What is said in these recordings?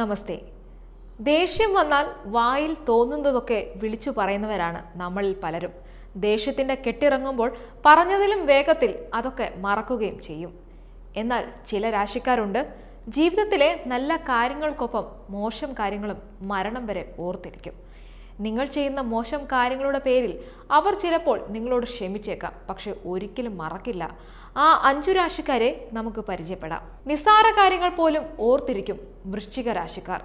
നമസ്തേ ദേഷ്യം വന്നാൽ വായിൽ തോന്നുന്നതൊക്കെ വിളിച്ചു പറയുന്നവരാണ് നമ്മളിൽ പലരും ദേഷ്യത്തിൻ്റെ കെട്ടിറങ്ങുമ്പോൾ പറഞ്ഞതിലും വേഗത്തിൽ അതൊക്കെ മറക്കുകയും ചെയ്യും എന്നാൽ ചില രാശിക്കാരുണ്ട് ജീവിതത്തിലെ നല്ല കാര്യങ്ങൾക്കൊപ്പം മോശം കാര്യങ്ങളും മരണം വരെ ഓർത്തിരിക്കും നിങ്ങൾ ചെയ്യുന്ന മോശം കാര്യങ്ങളുടെ പേരിൽ അവർ ചിലപ്പോൾ നിങ്ങളോട് ക്ഷമിച്ചേക്കാം പക്ഷെ ഒരിക്കലും മറക്കില്ല ആ അഞ്ചു രാശിക്കാരെ നമുക്ക് പരിചയപ്പെടാം നിസ്സാര കാര്യങ്ങൾ പോലും ഓർത്തിരിക്കും വൃശ്ചിക രാശിക്കാർ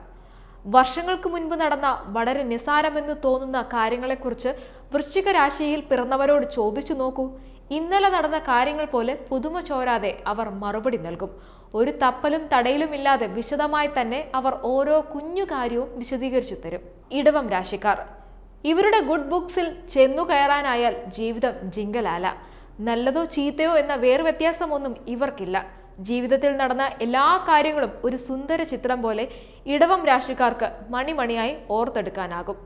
വർഷങ്ങൾക്ക് മുൻപ് നടന്ന വളരെ നിസാരമെന്ന് തോന്നുന്ന കാര്യങ്ങളെക്കുറിച്ച് വൃശ്ചിക രാശിയിൽ പിറന്നവരോട് ചോദിച്ചു നോക്കൂ ഇന്നലെ നടന്ന കാര്യങ്ങൾ പോലെ പുതുമ ചോരാതെ അവർ മറുപടി നൽകും ഒരു തപ്പലും തടയിലും ഇല്ലാതെ വിശദമായി തന്നെ അവർ ഓരോ കുഞ്ഞു കാര്യവും വിശദീകരിച്ചു തരും ഇടവം രാശിക്കാർ ഇവരുടെ ഗുഡ് ബുക്സിൽ ചെന്നു കയറാനായാൽ ജീവിതം ജിങ്കലാല നല്ലതോ ചീത്തയോ എന്ന വേർവ്യത്യാസമൊന്നും ഇവർക്കില്ല ജീവിതത്തിൽ നടന്ന എല്ലാ കാര്യങ്ങളും ഒരു സുന്ദര ചിത്രം പോലെ ഇടവം രാശിക്കാർക്ക് മണിമണിയായി ഓർത്തെടുക്കാനാകും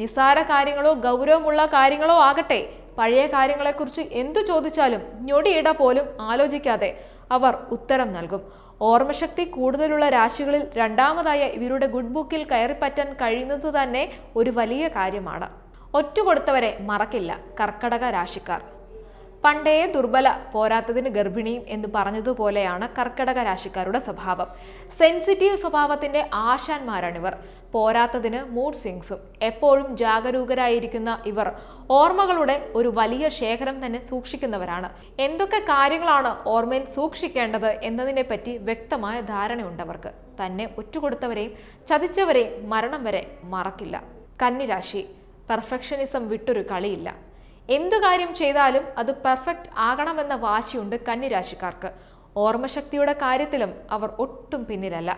നിസ്സാര കാര്യങ്ങളോ ഗൗരവമുള്ള കാര്യങ്ങളോ ആകട്ടെ പഴയ കാര്യങ്ങളെക്കുറിച്ച് എന്തു ചോദിച്ചാലും ഞൊടിയിട പോലും ആലോചിക്കാതെ അവർ ഉത്തരം നൽകും ഓർമ്മശക്തി കൂടുതലുള്ള രാശികളിൽ രണ്ടാമതായ ഇവരുടെ ഗുഡ് ബുക്കിൽ കയറിപ്പറ്റാൻ കഴിയുന്നത് തന്നെ ഒരു വലിയ കാര്യമാണ് ഒറ്റ കൊടുത്തവരെ മറക്കില്ല കർക്കടക രാശിക്കാർ പണ്ടേ ദുർബല പോരാത്തതിന് ഗർഭിണിയും എന്ന് പറഞ്ഞതുപോലെയാണ് കർക്കിടക രാശിക്കാരുടെ സ്വഭാവം സെൻസിറ്റീവ് സ്വഭാവത്തിന്റെ ആശാന്മാരാണിവർ പോരാത്തതിന് മൂഡ് സ്വിങ്സും എപ്പോഴും ജാഗരൂകരായിരിക്കുന്ന ഇവർ ഓർമ്മകളുടെ ഒരു വലിയ ശേഖരം തന്നെ സൂക്ഷിക്കുന്നവരാണ് എന്തൊക്കെ കാര്യങ്ങളാണ് ഓർമ്മയിൽ സൂക്ഷിക്കേണ്ടത് എന്നതിനെപ്പറ്റി വ്യക്തമായ ധാരണയുണ്ടവർക്ക് തന്നെ ഒറ്റുകൊടുത്തവരെയും ചതിച്ചവരെയും മരണം വരെ മറക്കില്ല കന്നിരാശി പെർഫെക്ഷനിസം വിട്ടൊരു കളിയില്ല എന്തു കാര്യം ചെയ്താലും അത് പെർഫെക്റ്റ് ആകണമെന്ന വാശിയുണ്ട് കന്നിരാശിക്കാർക്ക് ഓർമ്മശക്തിയുടെ കാര്യത്തിലും അവർ ഒട്ടും പിന്നിലല്ല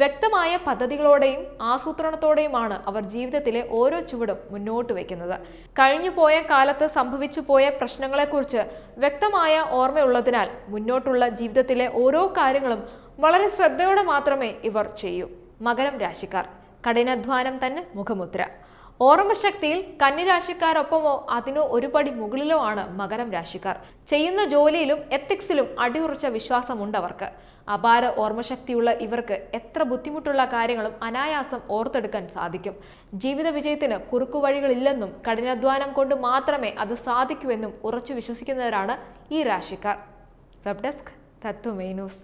വ്യക്തമായ പദ്ധതികളോടെയും ആസൂത്രണത്തോടെയുമാണ് അവർ ജീവിതത്തിലെ ഓരോ ചുവടും മുന്നോട്ട് വയ്ക്കുന്നത് കഴിഞ്ഞുപോയ കാലത്ത് സംഭവിച്ചു പോയ പ്രശ്നങ്ങളെക്കുറിച്ച് വ്യക്തമായ ഓർമ്മയുള്ളതിനാൽ മുന്നോട്ടുള്ള ജീവിതത്തിലെ ഓരോ കാര്യങ്ങളും വളരെ ശ്രദ്ധയോടെ മാത്രമേ ഇവർ ചെയ്യൂ മകരം രാശിക്കാർ കഠിനാധ്വാനം തന്നെ മുഖമുദ്ര ഓർമ്മശക്തിയിൽ കന്നിരാശിക്കാരൊപ്പമോ അതിനോ ഒരുപടി മുകളിലോ ആണ് മകരം രാശിക്കാർ ചെയ്യുന്ന ജോലിയിലും എത്തിക്സിലും അടിയുറച്ച വിശ്വാസമുണ്ട് അവർക്ക് അപാര ഓർമ്മശക്തിയുള്ള ഇവർക്ക് എത്ര ബുദ്ധിമുട്ടുള്ള കാര്യങ്ങളും അനായാസം ഓർത്തെടുക്കാൻ സാധിക്കും ജീവിത വിജയത്തിന് കുറുക്കുവഴികളില്ലെന്നും കഠിനാധ്വാനം കൊണ്ട് മാത്രമേ അത് സാധിക്കൂ എന്നും ഉറച്ചു വിശ്വസിക്കുന്നവരാണ് ഈ രാശിക്കാർ വെബ് ഡെസ്ക് തത്വമേ ന്യൂസ്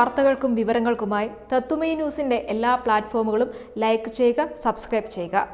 വാർത്തകൾക്കും വിവരങ്ങൾക്കുമായി തത്തുമൈ ന്യൂസിൻ്റെ എല്ലാ പ്ലാറ്റ്ഫോമുകളും ലൈക്ക് ചെയ്യുക സബ്സ്ക്രൈബ് ചെയ്യുക